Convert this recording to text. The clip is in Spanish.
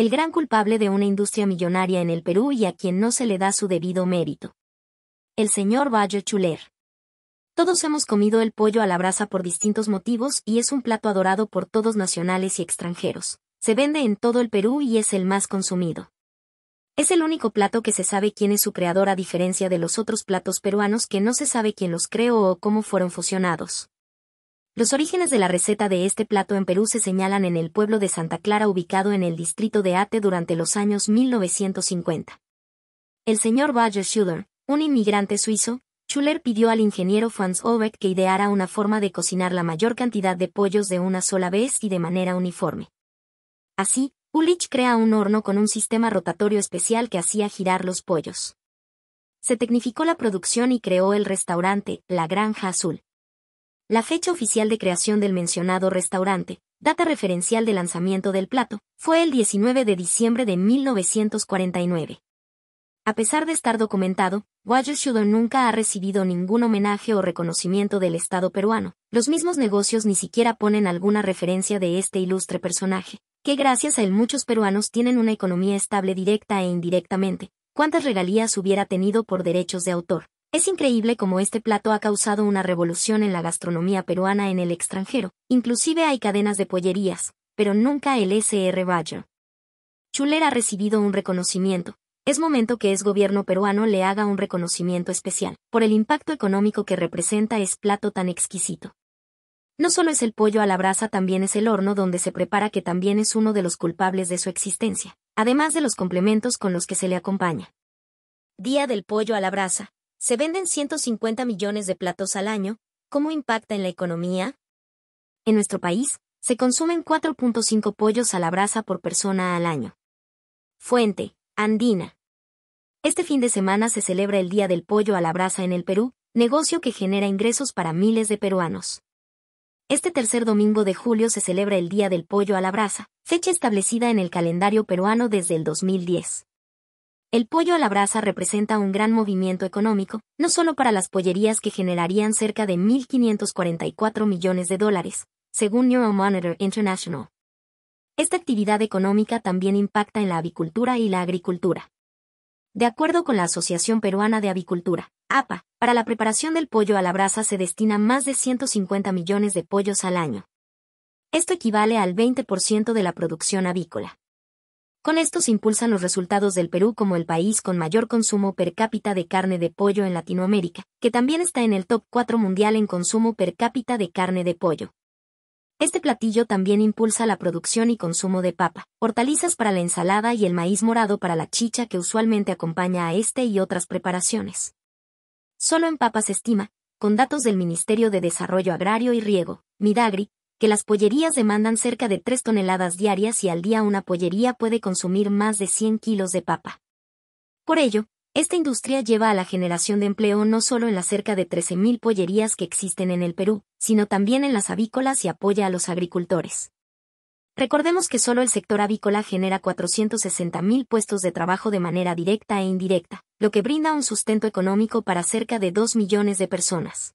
el gran culpable de una industria millonaria en el Perú y a quien no se le da su debido mérito. El señor Bayo Chuler. Todos hemos comido el pollo a la brasa por distintos motivos y es un plato adorado por todos nacionales y extranjeros. Se vende en todo el Perú y es el más consumido. Es el único plato que se sabe quién es su creador a diferencia de los otros platos peruanos que no se sabe quién los creó o cómo fueron fusionados. Los orígenes de la receta de este plato en Perú se señalan en el pueblo de Santa Clara ubicado en el distrito de Ate durante los años 1950. El señor Roger Schuler, un inmigrante suizo, Schuller pidió al ingeniero Franz Obeck que ideara una forma de cocinar la mayor cantidad de pollos de una sola vez y de manera uniforme. Así, Ulich crea un horno con un sistema rotatorio especial que hacía girar los pollos. Se tecnificó la producción y creó el restaurante La Granja Azul. La fecha oficial de creación del mencionado restaurante, data referencial de lanzamiento del plato, fue el 19 de diciembre de 1949. A pesar de estar documentado, Guayushudo nunca ha recibido ningún homenaje o reconocimiento del Estado peruano. Los mismos negocios ni siquiera ponen alguna referencia de este ilustre personaje, que gracias a él muchos peruanos tienen una economía estable directa e indirectamente. ¿Cuántas regalías hubiera tenido por derechos de autor? Es increíble cómo este plato ha causado una revolución en la gastronomía peruana en el extranjero, inclusive hay cadenas de pollerías, pero nunca el S.R. Bayer. Chuler ha recibido un reconocimiento, es momento que es gobierno peruano le haga un reconocimiento especial, por el impacto económico que representa es plato tan exquisito. No solo es el pollo a la brasa, también es el horno donde se prepara que también es uno de los culpables de su existencia, además de los complementos con los que se le acompaña. Día del pollo a la brasa, se venden 150 millones de platos al año. ¿Cómo impacta en la economía? En nuestro país, se consumen 4.5 pollos a la brasa por persona al año. Fuente, Andina. Este fin de semana se celebra el Día del Pollo a la Brasa en el Perú, negocio que genera ingresos para miles de peruanos. Este tercer domingo de julio se celebra el Día del Pollo a la Brasa, fecha establecida en el calendario peruano desde el 2010. El pollo a la brasa representa un gran movimiento económico, no solo para las pollerías que generarían cerca de 1.544 millones de dólares, según Neuromonitor International. Esta actividad económica también impacta en la avicultura y la agricultura. De acuerdo con la Asociación Peruana de Avicultura, APA, para la preparación del pollo a la brasa se destina más de 150 millones de pollos al año. Esto equivale al 20% de la producción avícola. Con esto se impulsan los resultados del Perú como el país con mayor consumo per cápita de carne de pollo en Latinoamérica, que también está en el top 4 mundial en consumo per cápita de carne de pollo. Este platillo también impulsa la producción y consumo de papa, hortalizas para la ensalada y el maíz morado para la chicha que usualmente acompaña a este y otras preparaciones. Solo en papa se estima, con datos del Ministerio de Desarrollo Agrario y Riego, Midagri, que las pollerías demandan cerca de 3 toneladas diarias y al día una pollería puede consumir más de 100 kilos de papa. Por ello, esta industria lleva a la generación de empleo no solo en las cerca de 13.000 pollerías que existen en el Perú, sino también en las avícolas y apoya a los agricultores. Recordemos que solo el sector avícola genera 460.000 puestos de trabajo de manera directa e indirecta, lo que brinda un sustento económico para cerca de 2 millones de personas.